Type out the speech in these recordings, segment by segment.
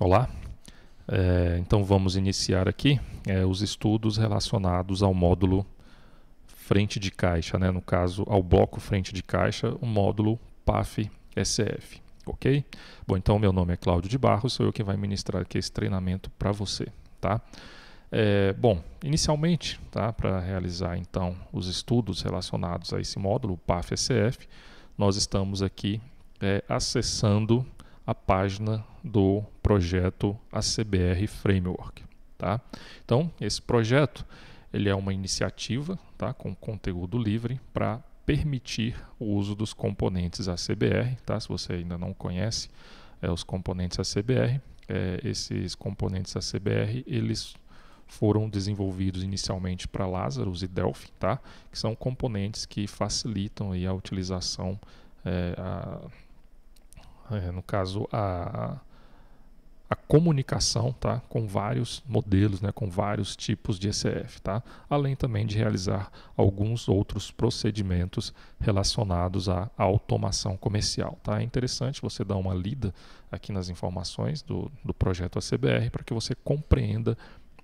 Olá, é, então vamos iniciar aqui é, os estudos relacionados ao módulo frente de caixa, né? no caso ao bloco frente de caixa, o módulo PAF-SF, ok? Bom, então meu nome é Cláudio de Barros, sou eu quem vai ministrar aqui esse treinamento para você, tá? É, bom, inicialmente, tá, para realizar então os estudos relacionados a esse módulo, o PAF-SF, nós estamos aqui acessando a página do projeto ACBR Framework. Tá? Então, esse projeto ele é uma iniciativa tá, com conteúdo livre para permitir o uso dos componentes ACBR. Tá? Se você ainda não conhece é, os componentes ACBR, é, esses componentes ACBR eles foram desenvolvidos inicialmente para Lazarus e Delphi, tá? que são componentes que facilitam aí, a utilização, é, a, é, no caso, a, a comunicação tá, com vários modelos, né, com vários tipos de ECF, tá? além também de realizar alguns outros procedimentos relacionados à automação comercial. Tá? É interessante você dar uma lida aqui nas informações do, do projeto ACBR para que você compreenda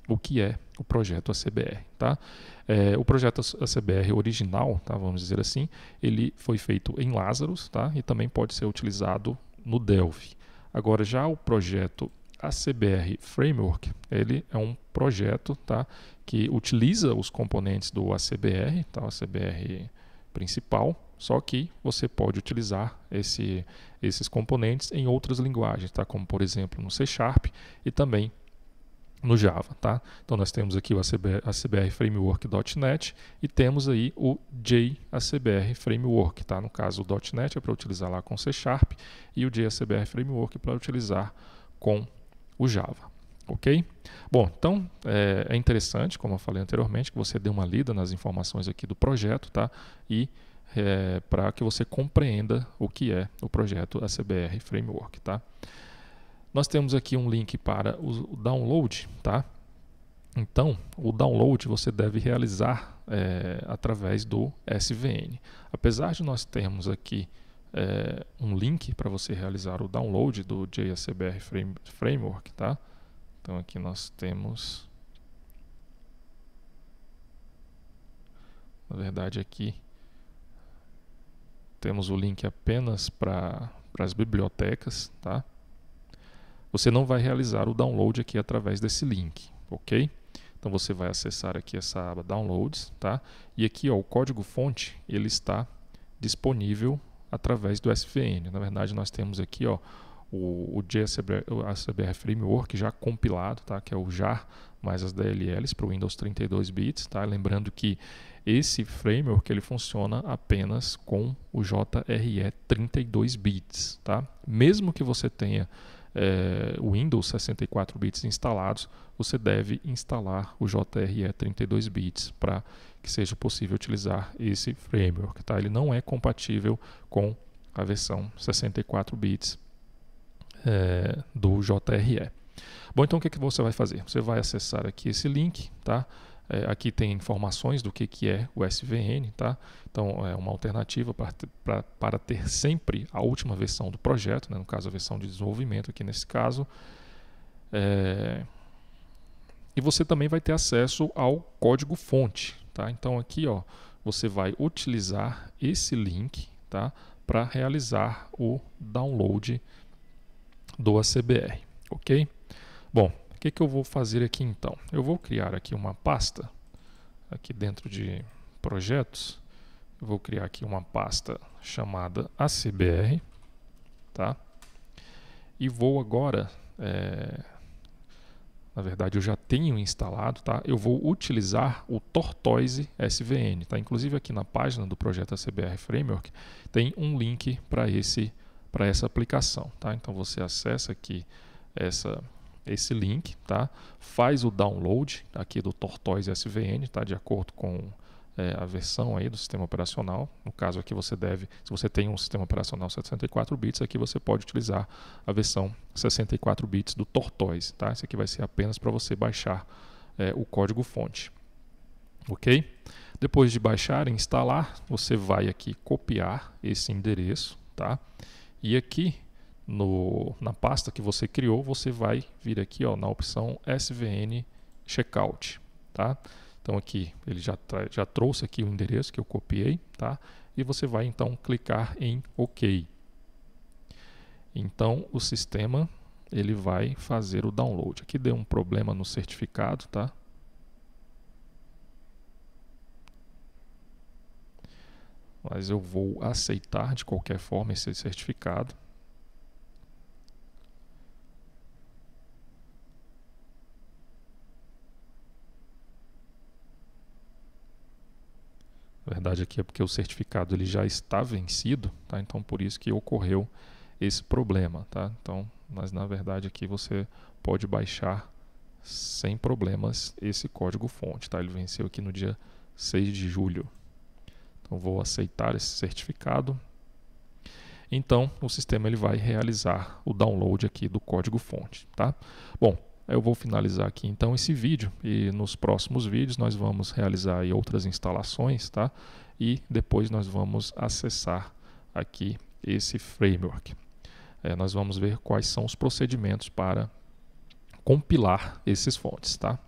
o que é o projeto ACBR. Tá? É, o projeto ACBR original, tá, vamos dizer assim, ele foi feito em Lazarus tá, e também pode ser utilizado no Delphi. Agora, já o projeto a CBR Framework ele é um projeto tá, que utiliza os componentes do ACBR, tá, o ACBR principal, só que você pode utilizar esse, esses componentes em outras linguagens, tá, como por exemplo no C Sharp e também no Java. Tá? Então nós temos aqui o ACBR, ACBR Framework.NET e temos aí o JACBR Framework. Tá? No caso o .NET é para utilizar lá com C Sharp e o JACBR Framework é para utilizar com o Java. Ok? Bom, então é, é, interessante, como eu falei anteriormente, que você dê uma lida nas informações aqui do projeto, tá? E é, para que você compreenda o que é o projeto ACBR Framework, tá? Nós temos aqui um link para o download, tá? Então, o download você deve realizar é, através do SVN. Apesar de nós termos aqui é, um link para você realizar o download do JSBR frame, Framework, tá? Então aqui nós temos... Na verdade aqui temos o link apenas para as bibliotecas, tá? Você não vai realizar o download aqui através desse link, ok? Então você vai acessar aqui essa aba Downloads, tá? E aqui ó, o código fonte ele está disponível através do SVN. Na verdade, nós temos aqui ó, o, o JSBR, Framework já compilado, tá? que é o JAR mais as DLLs para o Windows 32 bits. Tá? Lembrando que esse framework ele funciona apenas com o JRE 32 bits. Tá? Mesmo que você tenha é, Windows 64 bits instalados, você deve instalar o JRE 32 bits para que seja possível utilizar esse framework. Tá? Ele não é compatível com a versão 64 bits é, do JRE. Bom, então o que, que você vai fazer? Você vai acessar aqui esse link, tá? É, aqui tem informações do que, que é o SVN, tá? Então é uma alternativa para ter sempre a última versão do projeto, né? no caso a versão de desenvolvimento aqui nesse caso. É... E você também vai ter acesso ao código fonte, tá? Então aqui ó, você vai utilizar esse link, tá? Para realizar o download do ACBR, ok? Bom, o que, que eu vou fazer aqui então? Eu vou criar aqui uma pasta, aqui dentro de projetos, eu vou criar aqui uma pasta chamada ACBR, tá? E vou agora, é... na verdade eu já tenho instalado, tá? Eu vou utilizar o Tortoise SVN, tá? Inclusive aqui na página do projeto ACBR Framework tem um link para esse para essa aplicação, tá? Então você acessa aqui essa esse link, tá? Faz o download aqui do Tortoise SVN, tá? De acordo com é, a versão aí do sistema operacional. No caso aqui você deve, se você tem um sistema operacional 64 bits, aqui você pode utilizar a versão 64 bits do Tortoise, tá? Isso aqui vai ser apenas para você baixar é, o código fonte, ok? Depois de baixar e instalar, você vai aqui copiar esse endereço, tá? E aqui no, na pasta que você criou, você vai vir aqui ó, na opção SVN Checkout. Tá? Então aqui ele já, já trouxe aqui o endereço que eu copiei, tá? E você vai então clicar em OK. Então o sistema ele vai fazer o download. Aqui deu um problema no certificado, tá? Mas eu vou aceitar de qualquer forma esse certificado. verdade aqui é porque o certificado ele já está vencido, tá? Então por isso que ocorreu esse problema, tá? Então, mas na verdade aqui você pode baixar sem problemas esse código fonte, tá? Ele venceu aqui no dia 6 de julho. Então vou aceitar esse certificado. Então, o sistema ele vai realizar o download aqui do código fonte, tá? Bom, eu vou finalizar aqui então esse vídeo e nos próximos vídeos nós vamos realizar outras instalações, tá? E depois nós vamos acessar aqui esse framework. É, nós vamos ver quais são os procedimentos para compilar esses fontes, tá?